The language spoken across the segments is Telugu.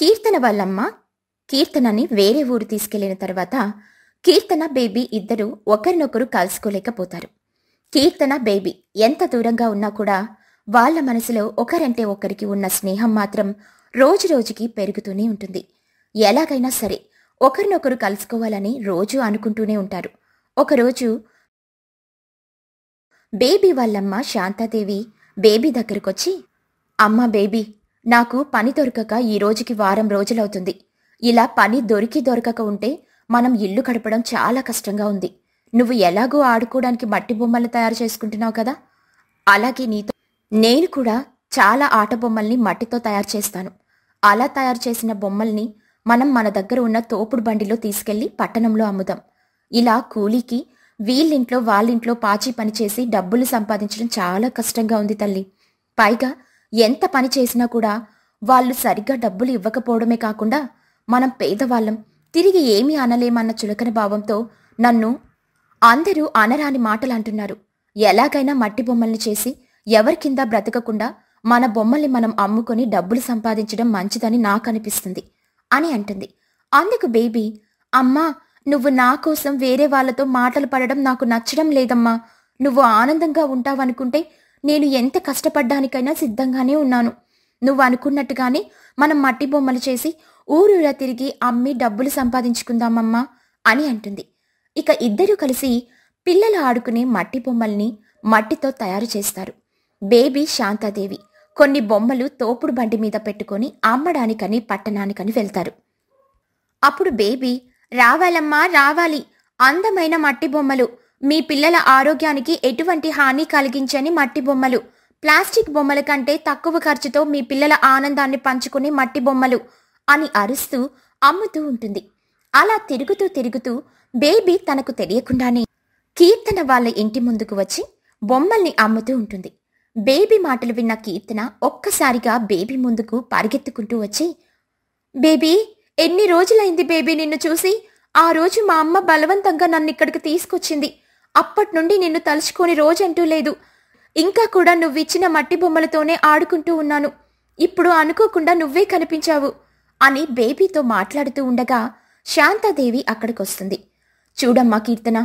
కీర్తన వాళ్ళమ్మ కీర్తనని వేరే ఊరు తీసుకెళ్లిన తర్వాత కీర్తన బేబీ ఇద్దరు ఒకరినొకరు కలుసుకోలేకపోతారు కీర్తన బేబీ ఎంత దూరంగా ఉన్నా కూడా వాళ్ల మనసులో ఒకరంటే ఒకరికి ఉన్న స్నేహం మాత్రం రోజురోజుకి పెరుగుతూనే ఉంటుంది ఎలాగైనా సరే ఒకరినొకరు కలుసుకోవాలని రోజు అనుకుంటూనే ఉంటారు ఒకరోజు బేబీ వాళ్ళమ్మ శాంతాదేవి బేబీ దగ్గరకొచ్చి అమ్మ బేబీ నాకు పని దొరకక ఈ రోజుకి వారం రోజులవుతుంది ఇలా పని దొరికి దొరకక ఉంటే మనం ఇల్లు గడపడం చాలా కష్టంగా ఉంది నువ్వు ఎలాగో ఆడుకోవడానికి మట్టి బొమ్మలు తయారు చేసుకుంటున్నావు కదా అలాగే నీతో నేను కూడా చాలా ఆట బొమ్మల్ని మట్టితో తయారు చేస్తాను అలా తయారు చేసిన బొమ్మల్ని మనం మన దగ్గర ఉన్న తోపుడు బండిలో తీసుకెళ్లి పట్టణంలో అమ్ముదాం ఇలా కూలీకి వీళ్ళింట్లో వాళ్ళింట్లో పాచి పనిచేసి డబ్బులు సంపాదించడం చాలా కష్టంగా ఉంది తల్లి పైగా ఎంత పని చేసినా కూడా వాళ్ళు సరిగ్గా డబ్బులు ఇవ్వకపోవడమే కాకుండా మనం పేదవాళ్ళం తిరిగి ఏమీ అనలేమన్న చులకన భావంతో నన్ను అందరూ అనరాని మాటలు అంటున్నారు ఎలాగైనా మట్టి బొమ్మల్ని చేసి ఎవరి కింద బ్రతకకుండా మన బొమ్మల్ని మనం అమ్ముకొని డబ్బులు సంపాదించడం మంచిదని నాకనిపిస్తుంది అని అంటుంది అందుకు బేబీ అమ్మా నువ్వు నా కోసం వేరే వాళ్ళతో మాటలు పడడం నాకు నచ్చడం లేదమ్మా నువ్వు ఆనందంగా ఉంటావనుకుంటే నేను ఎంత కష్టపడ్డానికైనా సిద్ధంగానే ఉన్నాను నువ్వు అనుకున్నట్టుగానే మనం మట్టి బొమ్మలు చేసి ఊరూరా తిరిగి అమ్మి డబ్బులు సంపాదించుకుందామమ్మా అని అంటుంది ఇక ఇద్దరూ కలిసి పిల్లలు ఆడుకునే మట్టి బొమ్మల్ని మట్టితో తయారు చేస్తారు బేబీ శాంతాదేవి కొన్ని బొమ్మలు తోపుడు బండి మీద పెట్టుకొని అమ్మడానికని పట్టణానికని వెళ్తారు అప్పుడు బేబీ రావాలమ్మా రావాలి అందమైన మట్టి బొమ్మలు మీ పిల్లల ఆరోగ్యానికి ఎటువంటి హాని కలిగించని మట్టి బొమ్మలు ప్లాస్టిక్ బొమ్మల కంటే తక్కువ ఖర్చుతో మీ పిల్లల ఆనందాన్ని పంచుకునే మట్టి బొమ్మలు అని అరుస్తూ అమ్ముతూ ఉంటుంది అలా తిరుగుతూ తిరుగుతూ బేబీ తనకు తెలియకుండానే కీర్తన వాళ్ళ ఇంటి ముందుకు వచ్చి బొమ్మల్ని అమ్ముతూ ఉంటుంది బేబీ మాటలు విన్న కీర్తన ఒక్కసారిగా బేబీ ముందుకు పరిగెత్తుకుంటూ వచ్చి బేబీ ఎన్ని రోజులైంది బేబీ నిన్ను చూసి ఆ రోజు మా అమ్మ బలవంతంగా నన్ను ఇక్కడికి తీసుకొచ్చింది అప్పటి నుండి నిన్ను తలుచుకొని రోజంటూ లేదు ఇంకా కూడా నువ్విచ్చిన మట్టి బొమ్మలతోనే ఆడుకుంటూ ఉన్నాను ఇప్పుడు అనుకోకుండా నువ్వే కనిపించావు అని బేబీతో మాట్లాడుతూ ఉండగా శాంతాదేవి అక్కడికొస్తుంది చూడమ్మా కీర్తన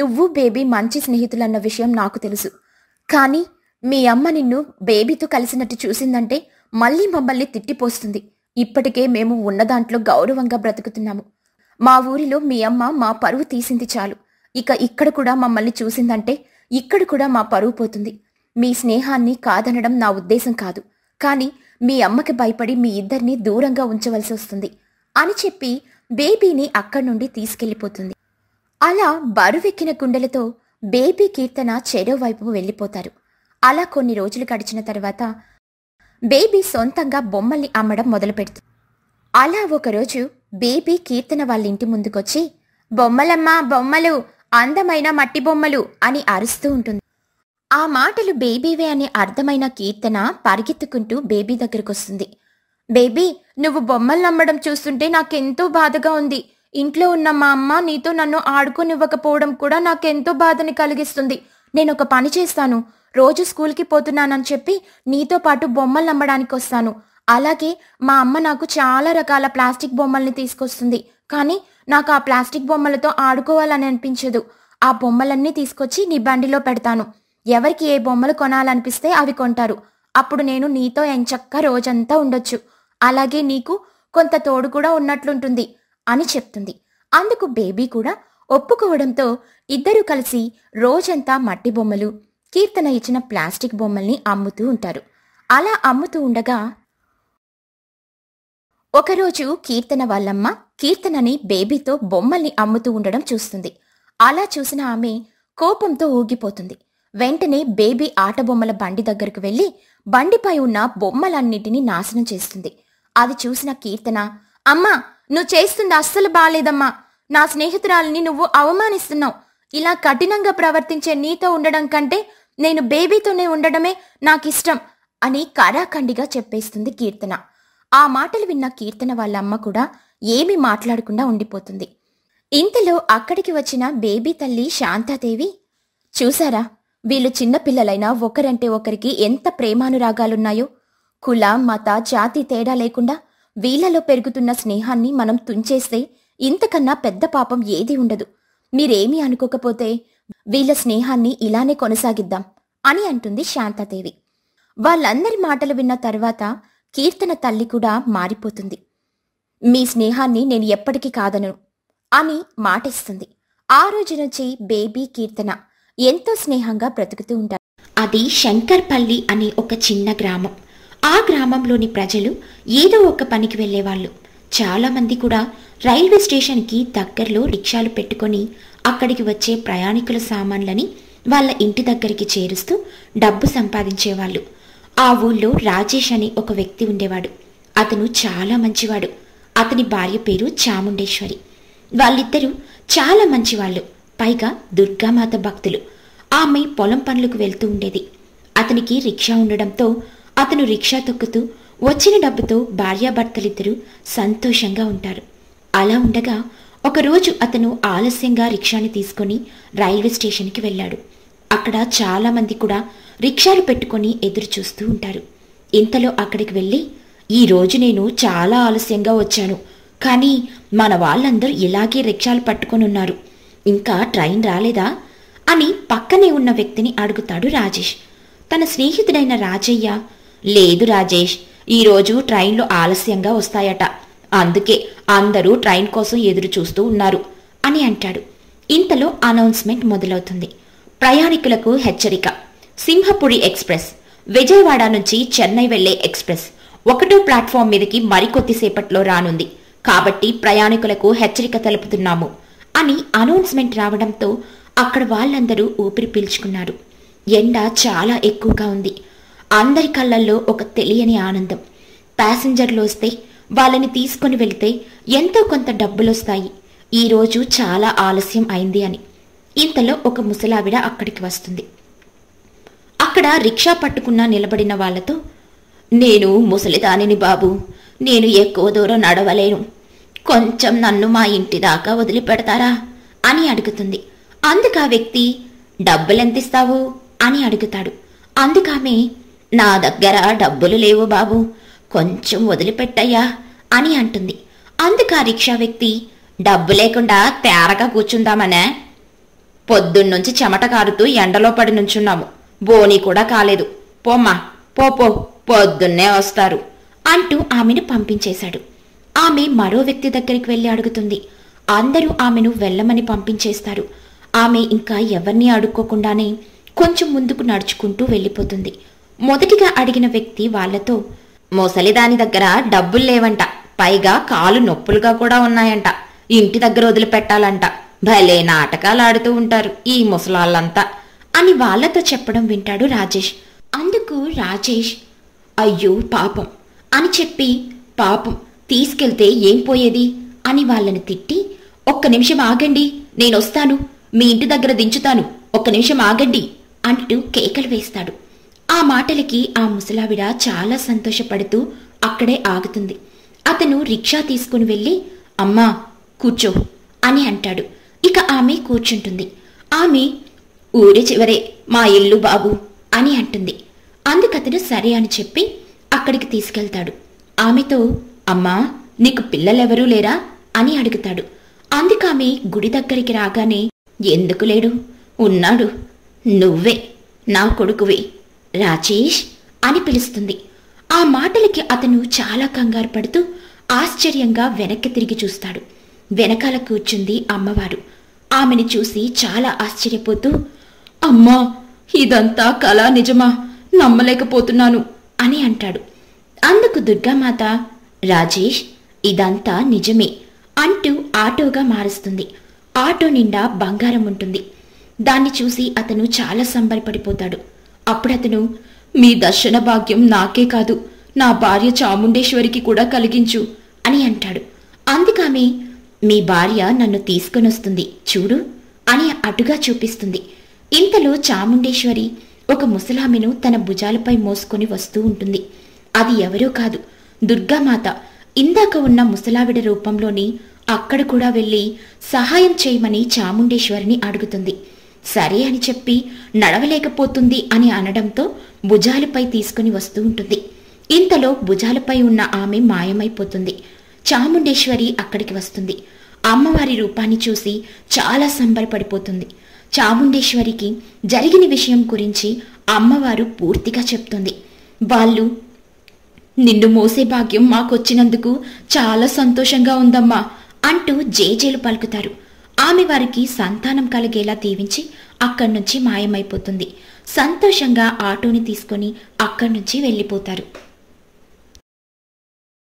నువ్వు బేబీ మంచి స్నేహితులన్న విషయం నాకు తెలుసు కానీ మీ అమ్మ నిన్ను బేబీతో కలిసినట్టు చూసిందంటే మళ్ళీ మమ్మల్ని తిట్టిపోస్తుంది ఇప్పటికే మేము ఉన్నదాంట్లో గౌరవంగా బ్రతుకుతున్నాము మా ఊరిలో మీ అమ్మ మా పరువు తీసింది చాలు ఇక ఇక్కడ కూడా మమ్మల్ని చూసిందంటే ఇక్కడ కూడా మా పరువు పోతుంది మీ స్నేహాన్ని కాదనడం నా ఉద్దేశం కాదు కానీ మీ అమ్మకి భయపడి మీ ఇద్దరిని దూరంగా ఉంచవలసి వస్తుంది అని చెప్పి బేబీని అక్కడి నుండి తీసుకెళ్లిపోతుంది అలా బరువెక్కిన గుండెలతో బేబీ కీర్తన వైపు వెళ్ళిపోతారు అలా కొన్ని రోజులు గడిచిన తర్వాత బేబీ సొంతంగా బొమ్మల్ని అమ్మడం మొదలుపెడుతుంది అలా ఒకరోజు బేబీ కీర్తన వాళ్ళ ఇంటి ముందుకొచ్చి బొమ్మలమ్మా బొమ్మలు అందమైన మట్టి బొమ్మలు అని అరుస్తూ ఉంటుంది ఆ మాటలు బేబీవే అని అర్థమైన కీర్తన పరిగెత్తుకుంటూ బేబీ దగ్గరకొస్తుంది బేబీ నువ్వు బొమ్మలు నమ్మడం చూస్తుంటే నాకెంతో బాధగా ఉంది ఇంట్లో ఉన్న మా అమ్మ నీతో నన్ను ఆడుకోనివ్వకపోవడం కూడా నాకెంతో బాధని కలిగిస్తుంది నేను ఒక పని చేస్తాను రోజు స్కూల్కి పోతున్నానని చెప్పి నీతో పాటు బొమ్మలు నమ్మడానికి వస్తాను అలాగే మా అమ్మ నాకు చాలా రకాల ప్లాస్టిక్ బొమ్మల్ని తీసుకొస్తుంది కానీ నాకు ఆ ప్లాస్టిక్ బొమ్మలతో ఆడుకోవాలని అనిపించదు ఆ బొమ్మలన్నీ తీసుకొచ్చి నీ బండిలో పెడతాను ఎవరికి ఏ బొమ్మలు కొనాలనిపిస్తే అవి కొంటారు అప్పుడు నేను నీతో ఎంచక్క రోజంతా ఉండొచ్చు అలాగే నీకు కొంత తోడు కూడా ఉన్నట్లుంటుంది అని చెప్తుంది అందుకు బేబీ కూడా ఒప్పుకోవడంతో ఇద్దరూ కలిసి రోజంతా మట్టి బొమ్మలు కీర్తన ఇచ్చిన ప్లాస్టిక్ బొమ్మల్ని అమ్ముతూ ఉంటారు అలా అమ్ముతూ ఉండగా ఒకరోజు కీర్తన వాళ్ళమ్మ కీర్తనని బేబీతో బొమ్మల్ని అమ్ముతూ ఉండడం చూస్తుంది అలా చూసిన ఆమె కోపంతో ఊగిపోతుంది వెంటనే బేబీ ఆట బొమ్మల బండి దగ్గరకు వెళ్లి బండిపై ఉన్న బొమ్మలన్నిటినీ నాశనం చేస్తుంది అది చూసిన కీర్తన అమ్మా నువ్వు చేస్తుంది అస్సలు బాలేదమ్మా నా స్నేహితురాలని నువ్వు అవమానిస్తున్నావు ఇలా కఠినంగా ప్రవర్తించే నీతో ఉండడం కంటే నేను బేబీతోనే ఉండడమే నాకిష్టం అని కరాఖండిగా చెప్పేస్తుంది కీర్తన ఆ మాటలు విన్న కీర్తన వాళ్ళ అమ్మ కూడా ఏమి మాట్లాడకుండా ఉండిపోతుంది ఇంతలో అక్కడికి వచ్చిన బేబీ తల్లి శాంతాదేవి చూసారా వీళ్ళు చిన్నపిల్లలైనా ఒకరంటే ఒకరికి ఎంత ప్రేమానురాగాలున్నాయో కుల మత జాతి తేడా లేకుండా వీళ్ళలో పెరుగుతున్న స్నేహాన్ని మనం తుంచేస్తే ఇంతకన్నా పెద్ద పాపం ఏది ఉండదు మీరేమీ అనుకోకపోతే వీళ్ళ స్నేహాన్ని ఇలానే కొనసాగిద్దాం అని అంటుంది శాంతాదేవి వాళ్ళందరి మాటలు విన్న తర్వాత కీర్తన తల్లి కూడా మారిపోతుంది మీ స్నేహాన్ని నేను ఎప్పటికీ కాదను అని మాటిస్తుంది ఆ రోజు నుంచి బేబీ కీర్తన ఎంతో స్నేహంగా బ్రతుకుతూ ఉంటారు అది శంకర్పల్లి అనే ఒక చిన్న గ్రామం ఆ గ్రామంలోని ప్రజలు ఏదో ఒక పనికి వెళ్ళేవాళ్ళు చాలామంది కూడా రైల్వే స్టేషన్కి దగ్గరలో రిక్షాలు పెట్టుకొని అక్కడికి వచ్చే ప్రయాణికుల సామాన్లని వాళ్ళ ఇంటి దగ్గరికి చేరుస్తూ డబ్బు సంపాదించేవాళ్ళు ఆ ఊళ్ళో రాజేష్ అనే ఒక వ్యక్తి ఉండేవాడు అతను చాలా మంచివాడు అతని భార్య పేరు చాముండేశ్వరి వాళ్ళిద్దరూ చాలా మంచివాళ్ళు పైగా దుర్గామాత భక్తులు ఆమె పొలం పనులకు వెళ్తూ ఉండేది అతనికి రిక్షా ఉండడంతో అతను రిక్షా తొక్కుతూ వచ్చిన డబ్బుతో భార్యాభర్తలిద్దరూ సంతోషంగా ఉంటారు అలా ఉండగా ఒకరోజు అతను ఆలస్యంగా రిక్షాని తీసుకుని రైల్వే స్టేషన్కి వెళ్ళాడు అక్కడ చాలామంది కూడా రిక్షాలు పెట్టుకొని ఎదురు చూస్తూ ఉంటారు ఇంతలో అక్కడికి వెళ్ళి ఈరోజు నేను చాలా ఆలస్యంగా వచ్చాను కానీ మన వాళ్ళందరూ ఇలాగే రిక్షాలు ఉన్నారు ఇంకా ట్రైన్ రాలేదా అని పక్కనే ఉన్న వ్యక్తిని అడుగుతాడు రాజేష్ తన స్నేహితుడైన రాజయ్య లేదు రాజేష్ ఈరోజు ట్రైన్లు ఆలస్యంగా వస్తాయట అందుకే అందరూ ట్రైన్ కోసం ఎదురు చూస్తూ ఉన్నారు అని అంటాడు ఇంతలో అనౌన్స్మెంట్ మొదలవుతుంది ప్రయాణికులకు హెచ్చరిక సింహపురి ఎక్స్ప్రెస్ విజయవాడ నుంచి చెన్నై వెళ్లే ఎక్స్ప్రెస్ ఒకటో ప్లాట్ఫామ్ మీదకి మరికొద్దిసేపట్లో రానుంది కాబట్టి ప్రయాణికులకు హెచ్చరిక తెలుపుతున్నాము అని అనౌన్స్మెంట్ రావడంతో అక్కడ వాళ్ళందరూ ఊపిరి పీల్చుకున్నారు ఎండ చాలా ఎక్కువగా ఉంది అందరి కళ్ళల్లో ఒక తెలియని ఆనందం ప్యాసింజర్లు వస్తే వాళ్ళని తీసుకుని వెళ్తే ఎంతో కొంత డబ్బులొస్తాయి ఈరోజు చాలా ఆలస్యం అయింది అని ఇంతలో ఒక ముసలావిడ అక్కడికి వస్తుంది అక్కడ రిక్షా పట్టుకున్న నిలబడిన వాళ్లతో నేను ముసలిదానిని బాబు నేను ఎక్కువ దూరం నడవలేను కొంచెం నన్ను మా ఇంటి దాకా వదిలిపెడతారా అని అడుగుతుంది అందుకు ఆ వ్యక్తి డబ్బులెంతిస్తావు అని అడుగుతాడు అందుకామె నా దగ్గర డబ్బులు లేవు బాబు కొంచెం వదిలిపెట్టయ్యా అని అంటుంది అందుకు ఆ రిక్షా వ్యక్తి డబ్బు లేకుండా తేరగా కూర్చుందామనే పొద్దున్నుంచి చెమట కారుతూ ఎండలో పడి నుంచున్నాము బోని కూడా కాలేదు పోమ్మా పో పొద్దున్నే వస్తారు అంటూ ఆమెను పంపించేశాడు ఆమె మరో వ్యక్తి దగ్గరికి వెళ్ళి అడుగుతుంది అందరూ ఆమెను వెళ్ళమని పంపించేస్తారు ఆమె ఇంకా ఎవరిని అడుక్కోకుండానే కొంచెం ముందుకు నడుచుకుంటూ వెళ్ళిపోతుంది మొదటిగా అడిగిన వ్యక్తి వాళ్లతో మొసలిదాని దగ్గర డబ్బులు లేవంట పైగా కాలు నొప్పులుగా కూడా ఉన్నాయంట ఇంటి దగ్గర వదిలిపెట్టాలంట భలే నాటకాలు ఆడుతూ ఉంటారు ఈ ముసలాళ్ళంతా అని వాళ్లతో చెప్పడం వింటాడు రాజేష్ అందుకు రాజేష్ అయ్యో పాపం అని చెప్పి పాపం తీసుకెళ్తే ఏం పోయేది అని వాళ్ళని తిట్టి ఒక్క నిమిషం ఆగండి నేనొస్తాను మీ ఇంటి దగ్గర దించుతాను ఒక్క నిమిషం ఆగండి అంటూ కేకలు వేస్తాడు ఆ మాటలకి ఆ ముసలావిడ చాలా సంతోషపడుతూ అక్కడే ఆగుతుంది అతను రిక్షా తీసుకుని వెళ్ళి అమ్మా కూర్చో అని అంటాడు ఇక ఆమె కూర్చుంటుంది ఆమె ఊరే చివరే మా ఇల్లు బాబు అని అంటుంది అందుకతను సరే అని చెప్పి అక్కడికి తీసుకెళ్తాడు ఆమెతో అమ్మా నీకు పిల్లలెవరూ లేరా అని అడుగుతాడు అందుకామె గుడి దగ్గరికి రాగానే ఎందుకు లేడు ఉన్నాడు నువ్వే నా కొడుకువే రాజేష్ అని పిలుస్తుంది ఆ మాటలకి అతను చాలా కంగారు పడుతూ ఆశ్చర్యంగా వెనక్కి తిరిగి చూస్తాడు వెనకాల కూర్చుంది అమ్మవారు ఆమెను చూసి చాలా ఆశ్చర్యపోతూ అమ్మా ఇదంతా కళా నిజమా నమ్మలేకపోతున్నాను అని అంటాడు అందుకు దుర్గామాత రాజేష్ ఇదంతా నిజమే అంటూ ఆటోగా మారుస్తుంది ఆటో నిండా బంగారం ఉంటుంది దాన్ని చూసి అతను చాలా సంబరపడిపోతాడు అప్పుడతను మీ దర్శన భాగ్యం నాకే కాదు నా భార్య చాముండేశ్వరికి కూడా కలిగించు అని అంటాడు అందుకామె మీ భార్య నన్ను తీసుకొనొస్తుంది చూడు అని అటుగా చూపిస్తుంది ఇంతలో చాముండేశ్వరి ఒక ముసలామెను తన భుజాలపై మోసుకొని వస్తూ ఉంటుంది అది ఎవరో కాదు దుర్గామాత ఇందాక ఉన్న ముసలావిడ రూపంలోని అక్కడ కూడా వెళ్ళి సహాయం చేయమని చాముండేశ్వరిని అడుగుతుంది సరే అని చెప్పి నడవలేకపోతుంది అని అనడంతో భుజాలపై తీసుకుని వస్తూ ఉంటుంది ఇంతలో భుజాలపై ఉన్న ఆమె మాయమైపోతుంది చాముండేశ్వరి అక్కడికి వస్తుంది అమ్మవారి రూపాన్ని చూసి చాలా సంబరపడిపోతుంది చాముండేశ్వరికి జరిగిన విషయం గురించి అమ్మవారు పూర్తిగా చెప్తుంది వాళ్ళు నిన్ను మోసే భాగ్యం మాకొచ్చినందుకు చాలా సంతోషంగా ఉందమ్మా అంటూ జేజేలు పలుకుతారు ఆమె వారికి సంతానం కలిగేలా దీవించి అక్కడి నుంచి మాయమైపోతుంది సంతోషంగా ఆటోని తీసుకొని అక్కడి నుంచి వెళ్ళిపోతారు